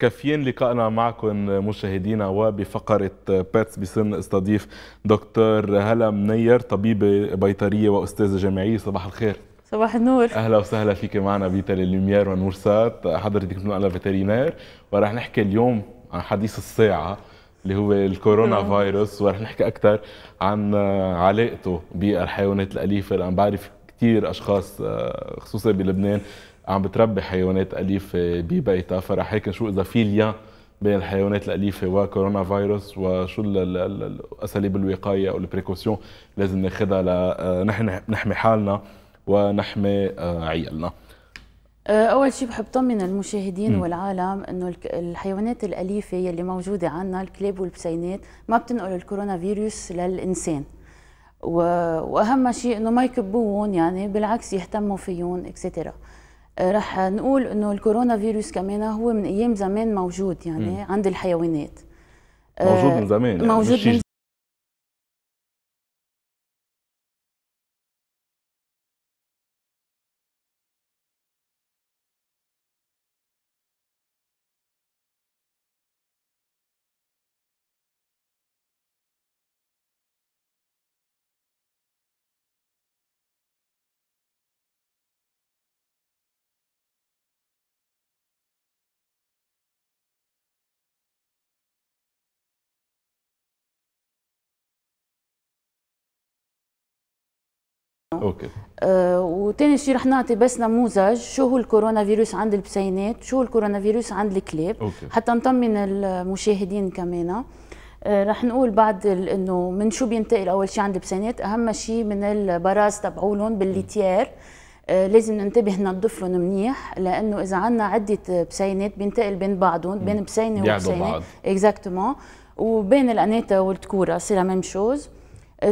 كافيين لقائنا معكم مشاهدينا وبفقرة باتس بسن استضيف دكتور هلا منير طبيبة بيطرية وأستاذة جامعية صباح الخير صباح النور اهلا وسهلا فيك معنا بيتا للميار ونور سات حضرتك بتنقلها فيترينير ورح نحكي اليوم عن حديث الساعه اللي هو الكورونا نعم. فيروس ورح نحكي اكثر عن علاقته بالحيوانات الاليفه لان بعرف كثير اشخاص آه، خصوصا بلبنان عم بتربي حيوانات اليفه ببيتها فرح هيك نشوف اذا في ليان بين الحيوانات الاليفه وكورونا فيروس وشو اساليب الوقايه او البريكوسيون لازم ناخذها لنحن آه، نحمي حالنا ونحمي آه، عيالنا آه، اول شيء بحب طمن المشاهدين م. والعالم انه الحيوانات الاليفه يلي موجوده عندنا الكلاب والبسينات ما بتنقل الكورونا فيروس للانسان واهم شيء انه ما يكبوهم يعني بالعكس يهتموا فيهم اكسترا رح نقول انه الكورونا فيروس كمان هو من ايام زمان موجود يعني م. عند الحيوانات موجود من آه، زمان يعني موجود من اوكي آه وثاني شيء رح نعطي بس نموذج شو هو الكورونا فيروس عند البسينات شو هو الكورونا فيروس عند الكلاب أوكي. حتى نطمن المشاهدين كمان آه، رح نقول بعد انه من شو بينتقل اول شيء عند البسينات اهم شيء من البراز تبعولهم بالليتيار آه، لازم ننتبه ننظف لهم منيح لانه اذا عندنا عده بسينات بينتقل بين بعضهم بين بسينه وبسينه اكزاكتومون وبين الاناتا والتكوره سي لا ميم شوز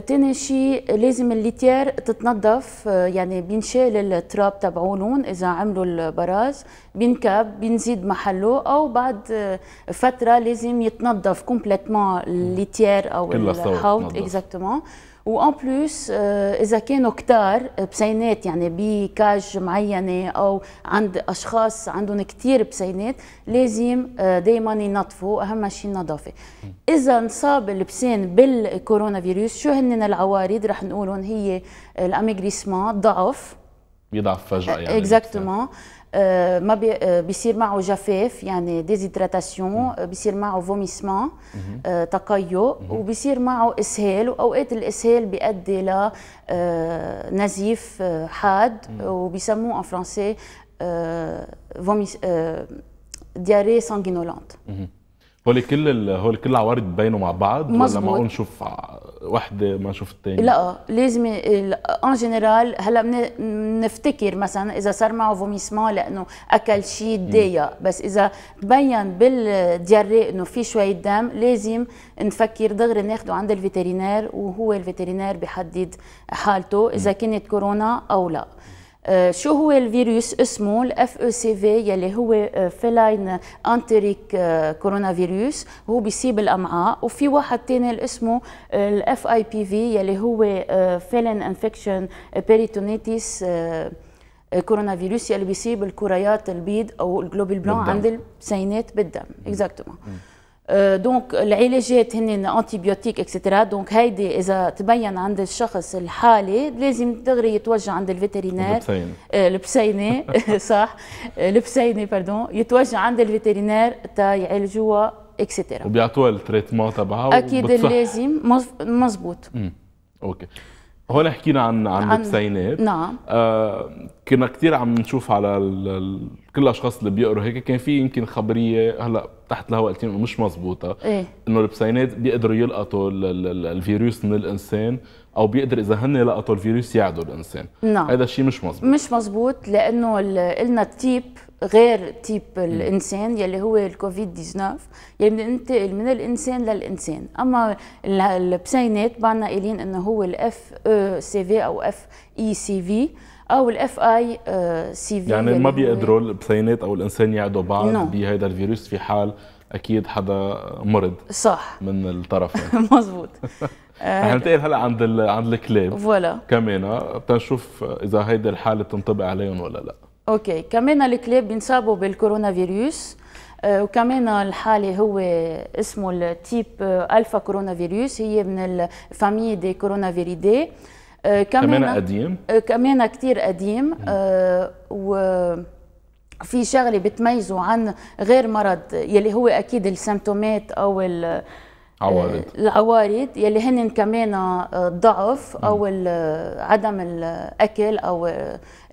تاني شيء لازم الليتير تتنظف آه، يعني بينشال التراب تبعونهم اذا عملوا البراز بينكب بينزيد محله او بعد آه، فتره لازم يتنظف كومبليتمون الليتير او الحوض اكزاكتومون وان بلوس اذا كانوا كتار بسينات يعني بكاج معينه او عند اشخاص عندهم كتير بسينات لازم دائما ينظفوا اهم شيء النظافه اذا انصاب البسين بالكورونا فيروس شو هن العوارض رح نقولهم هي الاميغريسمون ضعف بيضعف فجاه يعني اكزاكتومون ما euh, euh, بيصير معه جفاف يعني ديزيدراتاسيون آه، بيصير معه فوميسمون آه، تقيؤ وبيصير معه اسهال واوقات الاسهال بيؤدي ل آه، نزيف حاد وبيسموه ان فرونسي فوميس دياري سانغينولانت هو كل هو كل العوارض بينوا مع بعض مزبوط. ولا معقول نشوف وحده ما نشوف الثانيه؟ لا لازم ان جنرال هلا بنفتكر مثلا اذا صار معه فوميسمون لانه اكل شيء تضايق بس اذا تبين بالدياري انه في شويه دم لازم نفكر دغري ناخذه عند الفيترينير وهو الفيترينير بيحدد حالته اذا كانت كورونا او لا Euh, شو هو الفيروس اسمه الاف او سي في يلي هو آه، فيلاين انتريك آه، كورونا فيروس هو بيصيب الامعاء وفي واحد ثاني اللي اسمه الاف اي بي في يلي هو آه، فيلين انفكشن بيريتونيتيس كورونا فيروس يلي بيصيب الكريات البيض او الجلوبال بلون عند السينات بالدم اكزاكتومون دونك العلاجات هن انتيبيوتيك اكسترا دونك هيدي اذا تبين عند الشخص الحاله لازم دغري يتوجه عند الفيترينير البسينه آه، صح آه، البسينه باردون يتوجه عند الفيترينير تا يعالجوها اكسترا وبيعطوها التريتمون تبعها اكيد لازم مزبوط اوكي هون حكينا عن عن, التسعينات نعم آه كنا كثير عم نشوف على الـ الـ كل الاشخاص اللي بيقروا هيك كان في يمكن خبريه هلا تحت الهواء قلت مش مزبوطة إيه؟ انه البسينات بيقدروا يلقطوا الـ الـ الـ الفيروس من الانسان او بيقدر اذا هن لقطوا الفيروس يعدوا الانسان نعم هذا الشيء مش مزبوط مش مزبوط لانه قلنا التيب غير تيب الانسان يلي هو الكوفيد 19 يلي بننتقل من الانسان للانسان اما البسينات بعدنا قايلين انه هو الاف او سي في e او اف اي سي في او الاف اي سي في يعني ما بيقدروا البسينات او الانسان يعدوا بعض no. بهذا الفيروس في حال اكيد حدا مرض صح من الطرفين مزبوط رح ننتقل هلا عند عند الكلاب فوالا كمان تنشوف آه، اذا هيدي الحاله بتنطبق عليهم ولا لا اوكي كمان الكلاب بينصابوا بالكورونا فيروس آه، وكمان الحالة هو اسمه التيب الفا كورونا فيروس هي من الفامي دي كورونا فيريدي كمان قديم كمان كثير قديم آه، آه، و في شغله بتميزه عن غير مرض يلي هو اكيد السمتومات او عوارض آه، العوارض يلي هن كمان الضعف آه، او آه، عدم الاكل او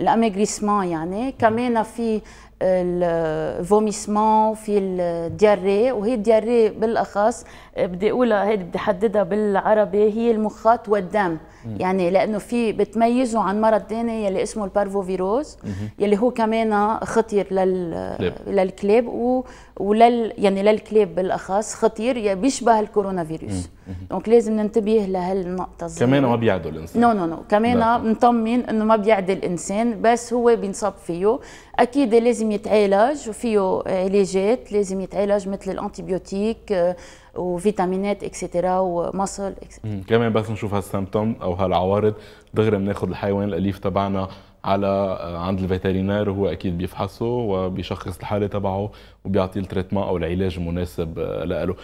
الاميغريسمون يعني كمان في الفوميسمون في الدياري وهي الدياري بالاخص بدي اقولها هيدي بدي احددها بالعربي هي المخاط والدم مم. يعني لانه في بتميزه عن مرض ثاني يلي اسمه البارفوفيروز يلي هو كمان خطير لل للكلاب و... ولل يعني للكلاب بالاخص خطير بيشبه كورونا فيروس دونك لازم ننتبه لهالنقطه كمان ما بيعدو الانسان نو نو نو كمان نطمن انه ما بيعدي الانسان بس هو بينصاب فيه اكيد لازم يتعالج وفيه علاجات لازم يتعالج مثل الانتيبيوتيك آه، وفيتامينات اكسترا ومصل اكسترا كمان بس نشوف هالسمبتوم او هالعوارض دغري بناخذ الحيوان الاليف تبعنا على آه، عند الفيترينير هو اكيد بيفحصه وبيشخص الحاله تبعه وبيعطيه التريتمان او العلاج المناسب آه، له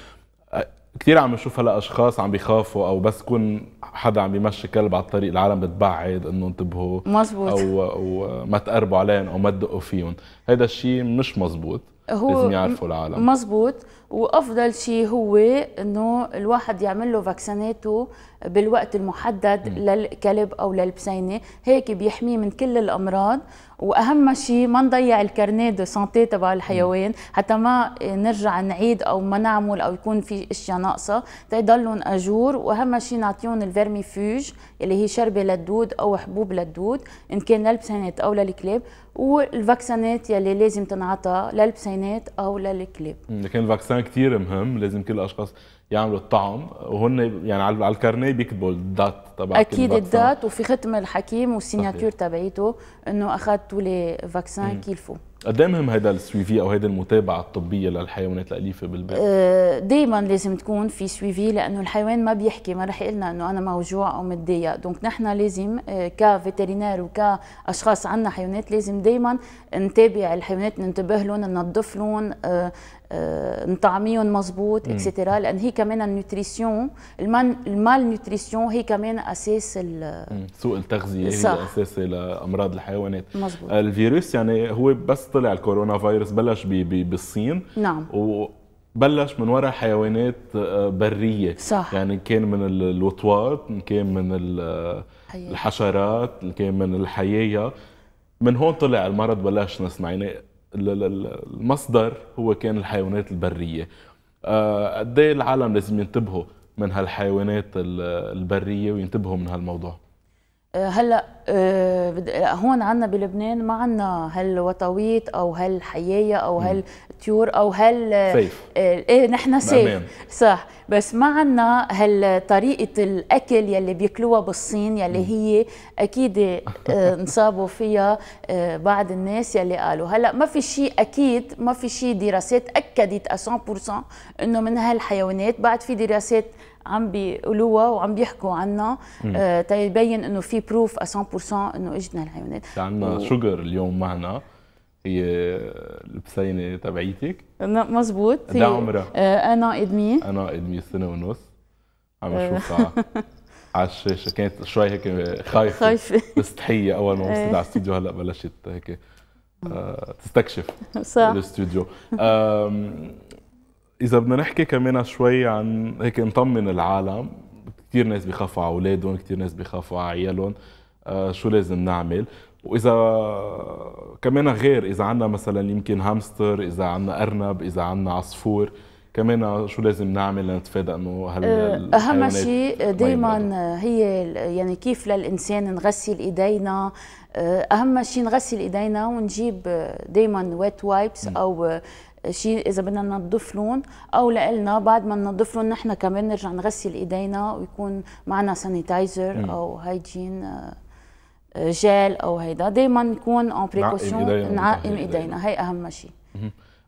كثير عم نشوف هلا اشخاص عم بيخافوا او بس كون حدا عم بيمشي كلب على الطريق العالم بتبعد انه انتبهوا مزبوط او او ما تقربوا عليهم او ما تدقوا فيهم هذا الشيء مش مزبوط هو لازم يعرفوا العالم مزبوط وافضل شيء هو انه الواحد يعمل له فاكسيناته بالوقت المحدد م. للكلب او للبسينه هيك بيحميه من كل الامراض واهم شيء ما نضيع الكارنيه دو سانتي تبع الحيوان حتى ما نرجع نعيد او ما نعمل او يكون في اشياء ناقصه تضلهم اجور واهم شيء نعطيهم الفيرميفوج اللي هي شربه للدود او حبوب للدود ان كان للبسينات او للكلاب والفاكسينات يلي لازم تنعطى للبسينات للبنات او للكلاب لكن الفاكسان كثير مهم لازم كل الاشخاص يعملوا الطعم وهن يعني على الكارنيه بيكتبوا الدات تبع اكيد الدات وفي ختم الحكيم والسيناتور تبعيته انه اخذت لي فاكسان كيلفو قد مهم هيدا السويفي او هيدا المتابعه الطبيه للحيوانات الاليفه بالبيت؟ آه، دائما لازم تكون في سويفي لانه الحيوان ما بيحكي ما رح يقول لنا انه انا موجوع او متضايق، دونك نحن لازم آه، كفيترينير وكاشخاص عندنا حيوانات لازم دائما نتابع الحيوانات ننتبه لهم ننظف لهم آه، آه، نطعميهم مضبوط اكسترا لان هي كمان النوتريسيون المال نوتريسيون هي كمان اساس سوء التغذيه صح. هي اساس لامراض الحيوانات مزبوط. آه، الفيروس يعني هو بس طلع الكورونا فيروس بلش بي بي بالصين نعم و بلش من وراء حيوانات آه، بريه صح. يعني كان من الوطواط كان من الحشرات كان من الحيايه من هون طلع المرض بلشنا يعني المصدر هو كان الحيوانات البريه آه، قد إيه العالم لازم ينتبهوا من هالحيوانات البريه وينتبهوا من هالموضوع آه، هلا آه، آه، هون عنا بلبنان ما عنا هالوطويت او هالحيايه او هالطيور او هال سيف ايه نحن سيف صح بس ما عنا هالطريقه الاكل يلي بياكلوها بالصين يلي هي اكيد انصابوا فيها بعض الناس يلي قالوا هلا ما في شيء اكيد ما في شيء دراسات اكدت 100% انه من هالحيوانات بعد في دراسات عم بيقولوها وعم بيحكوا عنها آه، تيبين انه في بروف 100% انه اجتنا الحيوانات عندنا و... اليوم معنا هي البسينه تبعيتك مزبوط قد إيه عمرها؟ آه انا ادمي انا ادمي سنه ونص عم اشوفها آه. على الشاشه كانت شوي هيك خايفه خايفه بس تحيه اول ما وصلت آه. على الاستوديو هلا بلشت هيك آه تستكشف صح الاستوديو اذا بدنا نحكي كمان شوي عن هيك نطمن العالم كثير ناس بخافوا على اولادهم كثير ناس بخافوا على عيالهم آه، شو لازم نعمل واذا كمان غير اذا عندنا مثلا يمكن هامستر اذا عندنا ارنب اذا عندنا عصفور كمان شو لازم نعمل لنتفادى انه هل آه، اهم شيء دائما هي يعني كيف للانسان نغسل ايدينا آه، اهم شيء نغسل ايدينا ونجيب دائما ويت وايبس او شيء اذا بدنا ننظف لهم او لنا بعد ما ننظف لهم نحن كمان نرجع نغسل ايدينا ويكون معنا سانيتايزر او هايجين آه، جيل او هيدا دائما نكون اون بريكوسيون نعقم ايدينا هي اهم شيء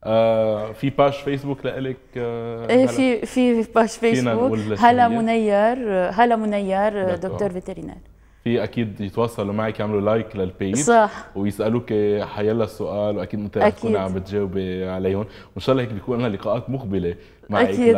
آه، في باش فيسبوك لإلك آه، ايه في في باش فيسبوك هلا منير هلا منير نعم. دكتور فيترينير في اكيد يتواصلوا معك يعملوا لايك للبيج صح ويسالوك حيلا السؤال واكيد انت حتكوني عم بتجاوبي عليهم وان شاء الله هيك بيكون لنا لقاءات مقبله معك اكيد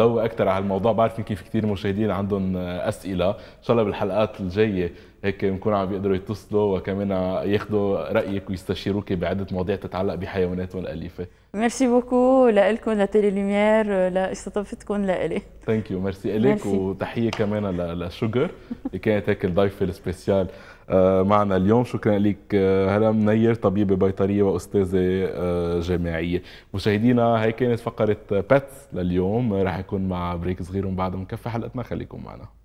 اكثر على الموضوع بعرف يمكن في كثير مشاهدين عندهم اسئله ان شاء الله بالحلقات الجايه هيك بنكون عم بيقدروا يتصلوا وكمان ياخذوا رايك ويستشيروك بعده مواضيع تتعلق بحيواناتهم الاليفه ميرسي بوكو لكم لتيلي لوميير لاستضافتكم لإلي ثانك يو ميرسي إلك وتحيه كمان لشوجر اللي كانت هيك الضيفه السبيسيال آه، معنا اليوم شكرا لك هلا آه، منير طبيبة بيطرية وأستاذة آه، جامعية مشاهدينا هي كانت فقرة باتس لليوم رح يكون مع بريك صغير ومن بعدها بنكفي حلقتنا خليكم معنا